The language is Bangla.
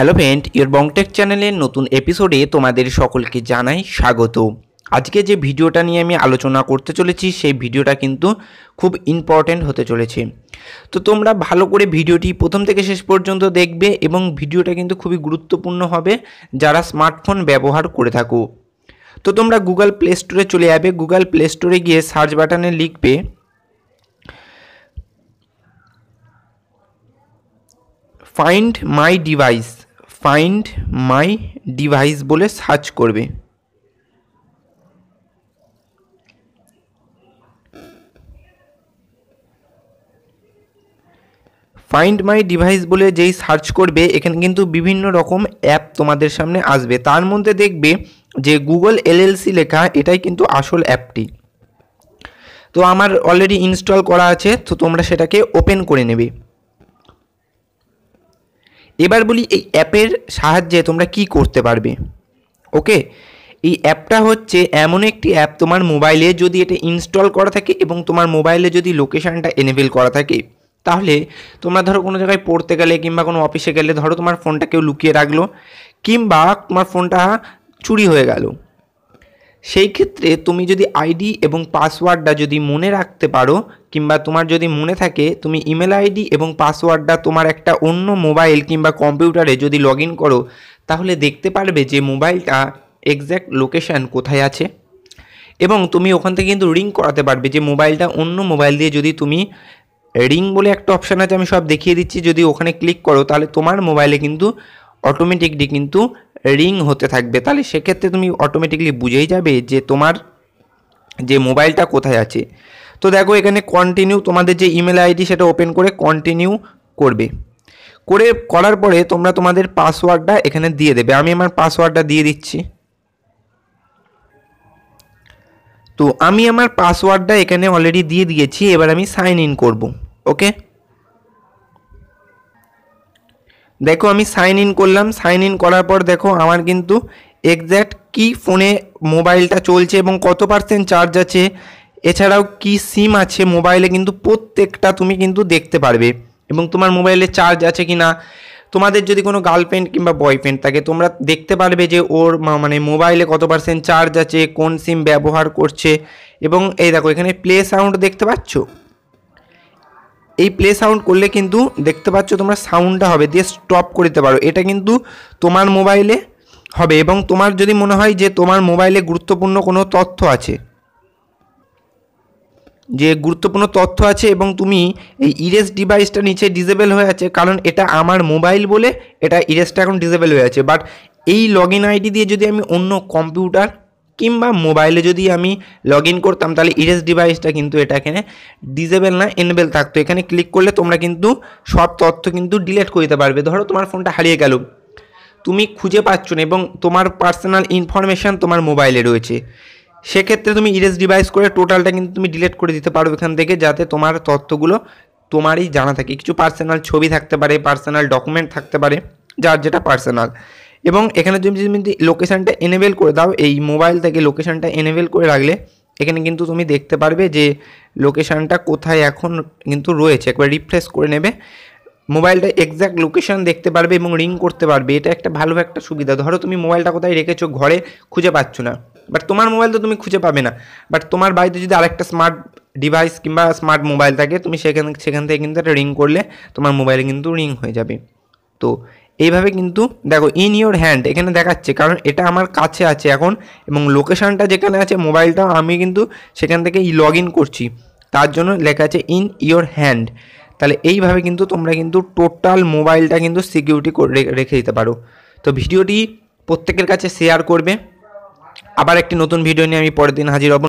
হ্যালো ফ্রেন্ড ইয়োর বংটেক চ্যানেলের নতুন এপিসোডে তোমাদের সকলকে জানাই স্বাগত আজকে যে ভিডিওটা নিয়ে আমি আলোচনা করতে চলেছি সেই ভিডিওটা কিন্তু খুব ইম্পর্ট্যান্ট হতে চলেছে তো তোমরা ভালো করে ভিডিওটি প্রথম থেকে শেষ পর্যন্ত দেখবে এবং ভিডিওটা কিন্তু খুবই গুরুত্বপূর্ণ হবে যারা স্মার্টফোন ব্যবহার করে থাকো তো তোমরা গুগল প্লে স্টোরে চলে যাবে গুগল প্লে স্টোরে গিয়ে সার্চ বাটনে লিখবে find my device find my device বলে সার্চ করবে ফাইন্ড মাই ডিভাইস বলে যেই সার্চ করবে এখানে কিন্তু বিভিন্ন রকম অ্যাপ তোমাদের সামনে আসবে তার মধ্যে দেখবে যে গুগল এলএলসি লেখা এটাই কিন্তু আসল অ্যাপটি তো আমার অলরেডি ইনস্টল করা আছে তো তোমরা সেটাকে ওপেন করে নেবে এবার বলি এই অ্যাপের সাহায্যে তোমরা কি করতে পারবে ওকে এই অ্যাপটা হচ্ছে এমন একটি অ্যাপ তোমার মোবাইলে যদি এটা ইনস্টল করা থাকে এবং তোমার মোবাইলে যদি লোকেশানটা এনেবেল করা থাকে তাহলে তোমরা ধরো কোনো জায়গায় পড়তে গেলে কিংবা কোনো অফিসে গেলে ধরো তোমার ফোনটা কেউ লুকিয়ে রাখলো কিংবা তোমার ফোনটা চুরি হয়ে গেল সেই ক্ষেত্রে তুমি যদি আইডি এবং পাসওয়ার্ডটা যদি মনে রাখতে পারো কিংবা তোমার যদি মনে থাকে তুমি ইমেল আইডি এবং পাসওয়ার্ডটা তোমার একটা অন্য মোবাইল কিংবা কম্পিউটারে যদি লগ ইন করো তাহলে দেখতে পারবে যে মোবাইলটা এক্স্যাক্ট লোকেশান কোথায় আছে এবং তুমি ওখান থেকে কিন্তু রিং করাতে পারবে যে মোবাইলটা অন্য মোবাইল দিয়ে যদি তুমি রিং বলে একটা অপশান আছে আমি সব দেখিয়ে দিচ্ছি যদি ওখানে ক্লিক করো তাহলে তোমার মোবাইলে কিন্তু অটোমেটিকলি কিন্তু রিং হতে থাকবে তাহলে সেক্ষেত্রে তুমি অটোমেটিকলি বুঝেই যাবে যে তোমার যে মোবাইলটা কোথায় আছে তো দেখো এখানে কন্টিনিউ তোমাদের যে ইমেল আইডি সেটা ওপেন করে কন্টিনিউ করবে করে করার পরে তোমরা তোমাদের পাসওয়ার্ডটা এখানে দিয়ে দেবে আমি আমার পাসওয়ার্ডটা দিয়ে দিচ্ছি তো আমি আমার পাসওয়ার্ডটা এখানে অলরেডি দিয়ে দিয়েছি এবার আমি সাইন ইন করব ওকে দেখো আমি সাইন ইন করলাম সাইন ইন করার পর দেখো আমার কিন্তু এক্স্যাক্ট কি ফোনে মোবাইলটা চলছে এবং কত পার্সেন্ট চার্জ আছে এছাড়াও কি সিম আছে মোবাইলে কিন্তু প্রত্যেকটা তুমি কিন্তু দেখতে পারবে এবং তোমার মোবাইলে চার্জ আছে কি না তোমাদের যদি কোনো গার্লফ্রেন্ড কিংবা বয়ফ্রেন্ড থাকে তোমরা দেখতে পারবে যে ওর মানে মোবাইলে কত পার্সেন্ট চার্জ আছে কোন সিম ব্যবহার করছে এবং এই দেখো এখানে প্লে সাউন্ড দেখতে পাচ্ছ এই প্লে সাউন্ড করলে কিন্তু দেখতে পাচ্ছ তোমরা সাউন্ডটা হবে দিয়ে স্টপ করতে পারো এটা কিন্তু তোমার মোবাইলে হবে এবং তোমার যদি মনে হয় যে তোমার মোবাইলে গুরুত্বপূর্ণ কোনো তথ্য আছে যে গুরুত্বপূর্ণ তথ্য আছে এবং তুমি এই ইরেস ডিভাইসটা নিচে ডিজেবল হয়ে আছে কারণ এটা আমার মোবাইল বলে এটা ইরেসটা এখন ডিজেবল হয়ে আছে বাট এই লগ ইন আইডি দিয়ে যদি আমি অন্য কম্পিউটার কিংবা মোবাইলে যদি আমি লগ ইন করতাম তাহলে ইরেস ডিভাইসটা কিন্তু এটা এখানে ডিজেবেল না এনেবেল থাকতো এখানে ক্লিক করলে তোমরা কিন্তু সব তথ্য কিন্তু ডিলেট করতে পারবে ধরো তোমার ফোনটা হারিয়ে গেল তুমি খুঁজে পাচ্ছ না এবং তোমার পার্সোনাল ইনফরমেশান তোমার মোবাইলে রয়েছে সেক্ষেত্রে তুমি ইরেস ডিভাইস করে টোটালটা কিন্তু তুমি ডিলেট করে দিতে পারো এখান থেকে যাতে তোমার তথ্যগুলো তোমারই জানা থাকে কিছু পার্সোনাল ছবি থাকতে পারে পার্সোনাল ডকুমেন্ট থাকতে পারে যার যেটা পার্সোনাল এবং এখানে তুমি যদি লোকেশানটা এনেবেল করে দাও এই মোবাইল থেকে লোকেশানটা এনেবেল করে রাখলে এখানে কিন্তু তুমি দেখতে পারবে যে লোকেশানটা কোথায় এখন কিন্তু রয়েছে একবার রিফ্রেশ করে নেবে মোবাইলটা এক্স্যাক্ট লোকেশান দেখতে পারবে এবং রিং করতে পারবে এটা একটা ভালো একটা সুবিধা ধরো তুমি মোবাইলটা কোথায় রেখেছো ঘরে খুঁজে পাচ্ছ না বাট তোমার মোবাইল তো তুমি খুঁজে পাবে না বাট তোমার বাড়িতে যদি আরেকটা স্মার্ট ডিভাইস কিংবা স্মার্ট মোবাইল থাকে তুমি সেখান সেখান থেকে কিন্তু একটা রিং করলে তোমার মোবাইলে কিন্তু রিং হয়ে যাবে তো এইভাবে কিন্তু দেখো ইন ইউর হ্যান্ড এখানে দেখাচ্ছে কারণ এটা আমার কাছে আছে এখন এবং লোকেশানটা যেখানে আছে মোবাইলটা আমি কিন্তু সেখান থেকে লগ ইন করছি তার জন্য লেখা আছে ইন ইউর হ্যান্ড তাহলে এইভাবে কিন্তু তোমরা কিন্তু টোটাল মোবাইলটা কিন্তু সিকিউরিটি রেখে দিতে পারো তো ভিডিওটি প্রত্যেকের কাছে শেয়ার করবে আবার একটি নতুন ভিডিও নিয়ে আমি পরের দিন হাজির হব